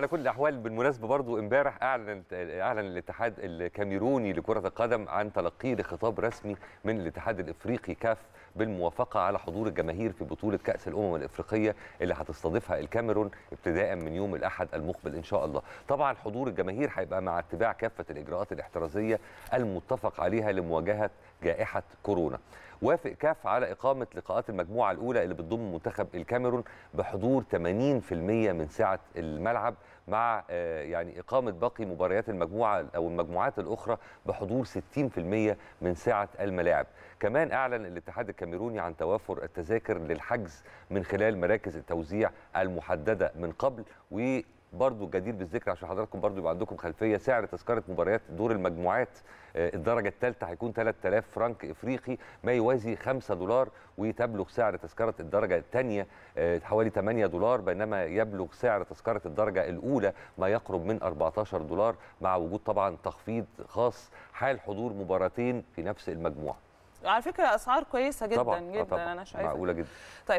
على كل الاحوال بالمناسبه برضو امبارح اعلن اعلن الاتحاد الكاميروني لكره القدم عن تلقيه لخطاب رسمي من الاتحاد الافريقي كاف بالموافقه على حضور الجماهير في بطوله كاس الامم الافريقيه اللي هتستضيفها الكاميرون ابتداء من يوم الاحد المقبل ان شاء الله. طبعا حضور الجماهير هيبقى مع اتباع كافه الاجراءات الاحترازيه المتفق عليها لمواجهه جائحه كورونا. وافق كاف على اقامه لقاءات المجموعه الاولى اللي بتضم منتخب الكاميرون بحضور 80% من سعه الملعب مع آه، يعني اقامه باقي مباريات المجموعه او المجموعات الاخرى بحضور 60% من سعه الملاعب كمان اعلن الاتحاد الكاميروني عن توافر التذاكر للحجز من خلال مراكز التوزيع المحدده من قبل و برضو جدير بالذكر عشان حضراتكم برضو يبقى عندكم خلفيه سعر تذكره مباريات دور المجموعات آه، الدرجه الثالثه هيكون 3000 فرنك افريقي ما يوازي 5 دولار وتبلغ سعر تذكره الدرجه الثانيه آه، حوالي 8 دولار بينما يبلغ سعر تذكره الدرجه الاولى ما يقرب من 14 دولار مع وجود طبعا تخفيض خاص حال حضور مباراتين في نفس المجموعه على فكره اسعار كويسه جدا طبعا. آه، جدا طبعا. انا شايفه معقوله جدا طيب